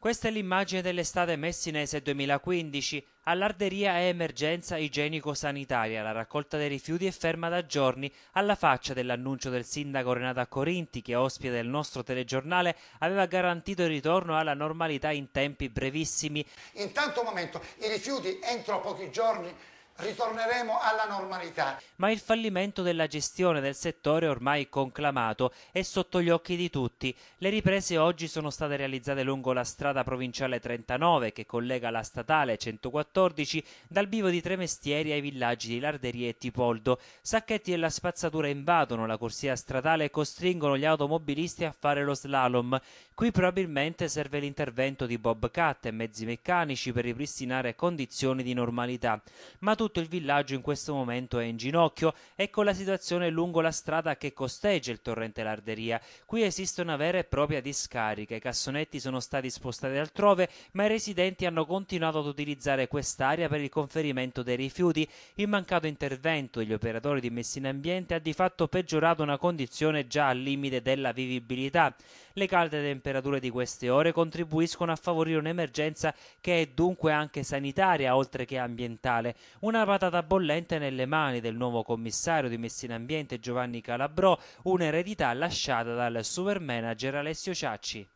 Questa è l'immagine dell'estate messinese 2015. All'arderia è emergenza igienico-sanitaria. La raccolta dei rifiuti è ferma da giorni. Alla faccia dell'annuncio del sindaco Renata Corinti, che ospite del nostro telegiornale, aveva garantito il ritorno alla normalità in tempi brevissimi. In tanto momento i rifiuti entro pochi giorni ritorneremo alla normalità. Ma il fallimento della gestione del settore è ormai conclamato e sotto gli occhi di tutti. Le riprese oggi sono state realizzate lungo la strada provinciale 39 che collega la statale 114 dal bivo di Tremestieri ai villaggi di Larderie e Tipoldo. Sacchetti e la spazzatura invadono la corsia stradale e costringono gli automobilisti a fare lo slalom. Qui probabilmente serve l'intervento di bobcat e mezzi meccanici per ripristinare condizioni di normalità. Ma tutti tutto il villaggio in questo momento è in ginocchio. e con la situazione lungo la strada che costeggia il torrente Larderia. Qui esiste una vera e propria discarica. I cassonetti sono stati spostati altrove, ma i residenti hanno continuato ad utilizzare quest'area per il conferimento dei rifiuti. Il mancato intervento degli operatori di Messina Ambiente ha di fatto peggiorato una condizione già al limite della vivibilità. Le calde temperature di queste ore contribuiscono a favorire un'emergenza che è dunque anche sanitaria oltre che ambientale. Una una patata bollente nelle mani del nuovo commissario di Messina Ambiente Giovanni Calabrò, un'eredità lasciata dal super manager Alessio Ciacci.